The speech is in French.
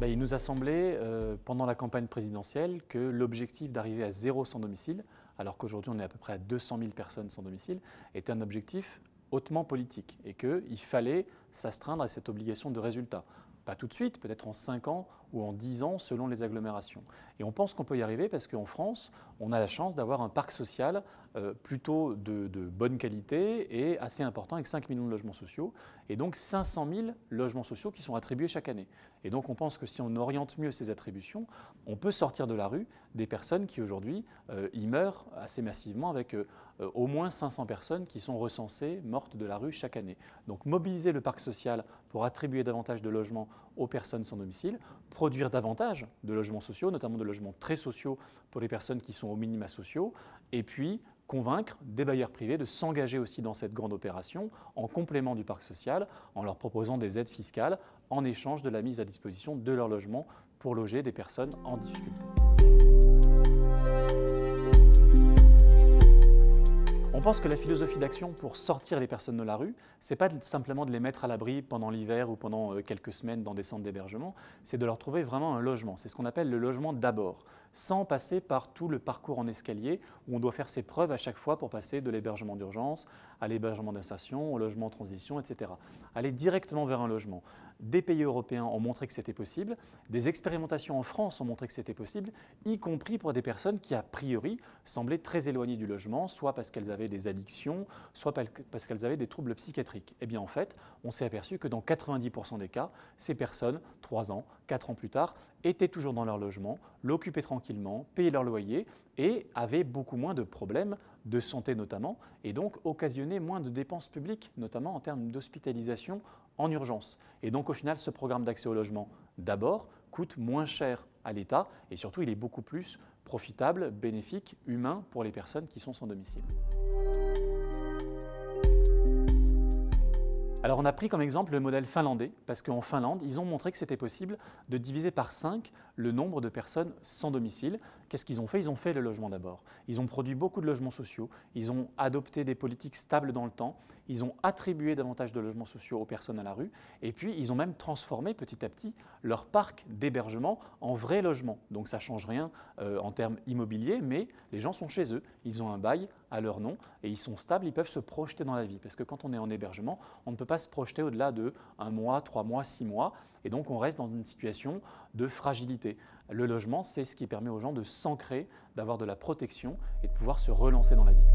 Bah, il nous a semblé, euh, pendant la campagne présidentielle, que l'objectif d'arriver à zéro sans domicile, alors qu'aujourd'hui on est à peu près à 200 000 personnes sans domicile, était un objectif hautement politique et qu'il fallait s'astreindre à cette obligation de résultat pas tout de suite, peut-être en 5 ans ou en 10 ans selon les agglomérations. Et on pense qu'on peut y arriver parce qu'en France, on a la chance d'avoir un parc social euh, plutôt de, bonne qualité et assez important avec 5 millions de logements sociaux et donc 500 000 logements sociaux qui sont attribués chaque année. Et donc on pense que si on oriente mieux ces attributions, on peut sortir de la rue des personnes qui aujourd'hui euh, y meurent assez massivement avec euh, euh, au moins 500 personnes qui sont recensées mortes de la rue chaque année. Donc mobiliser le parc social pour attribuer davantage de logements aux personnes sans domicile, produire davantage de logements sociaux, notamment de logements très sociaux pour les personnes qui sont au minima sociaux, et puis convaincre des bailleurs privés de s'engager aussi dans cette grande opération en complément du parc social, en leur proposant des aides fiscales en échange de la mise à disposition de leur logement pour loger des personnes en difficulté. Je pense que la philosophie d'action pour sortir les personnes de la rue, c'est pas simplement de les mettre à l'abri pendant l'hiver ou pendant euh, quelques semaines dans des centres d'hébergement, c'est de leur trouver vraiment un logement. C'est ce qu'on appelle le logement d'abord sans passer par tout le parcours en escalier où on doit faire ses preuves à chaque fois pour passer de l'hébergement d'urgence à l'hébergement d'insertion, au logement en transition, etc. Aller directement vers un logement. Des pays européens ont montré que c'était possible, des expérimentations en France ont montré que c'était possible, y compris pour des personnes qui, a priori, semblaient très éloignées du logement, soit parce qu'elles avaient des addictions, soit parce qu'elles avaient des troubles psychiatriques. Eh bien, en fait, on s'est aperçu que dans 90% des cas, ces personnes, 3 ans, 4 ans plus tard, étaient toujours dans leur logement, l'occupaient tranquillement tranquillement, leur loyer et avaient beaucoup moins de problèmes de santé notamment, et donc occasionnaient moins de dépenses publiques, notamment en termes d'hospitalisation en urgence. Et donc au final, ce programme d'accès au logement, d'abord, coûte moins cher à l'État, et surtout, il est beaucoup plus profitable, bénéfique, humain pour les personnes qui sont sans domicile. Alors on a pris comme exemple le modèle finlandais, parce qu'en Finlande, ils ont montré que c'était possible de diviser par 5 le nombre de personnes sans domicile. Qu'est-ce qu'ils ont fait Ils ont fait le logement d'abord. Ils ont produit beaucoup de logements sociaux, ils ont adopté des politiques stables dans le temps, ils ont attribué davantage de logements sociaux aux personnes à la rue, et puis ils ont même transformé petit à petit leur parc d'hébergement en vrai logement. Donc ça ne change rien euh, en termes immobiliers, mais les gens sont chez eux, ils ont un bail à leur nom, et ils sont stables, ils peuvent se projeter dans la vie, parce que quand on est en hébergement, on ne peut se projeter au-delà de un mois, trois mois, six mois. Et donc, on reste dans une situation de fragilité. Le logement, c'est ce qui permet aux gens de s'ancrer, d'avoir de la protection et de pouvoir se relancer dans la vie.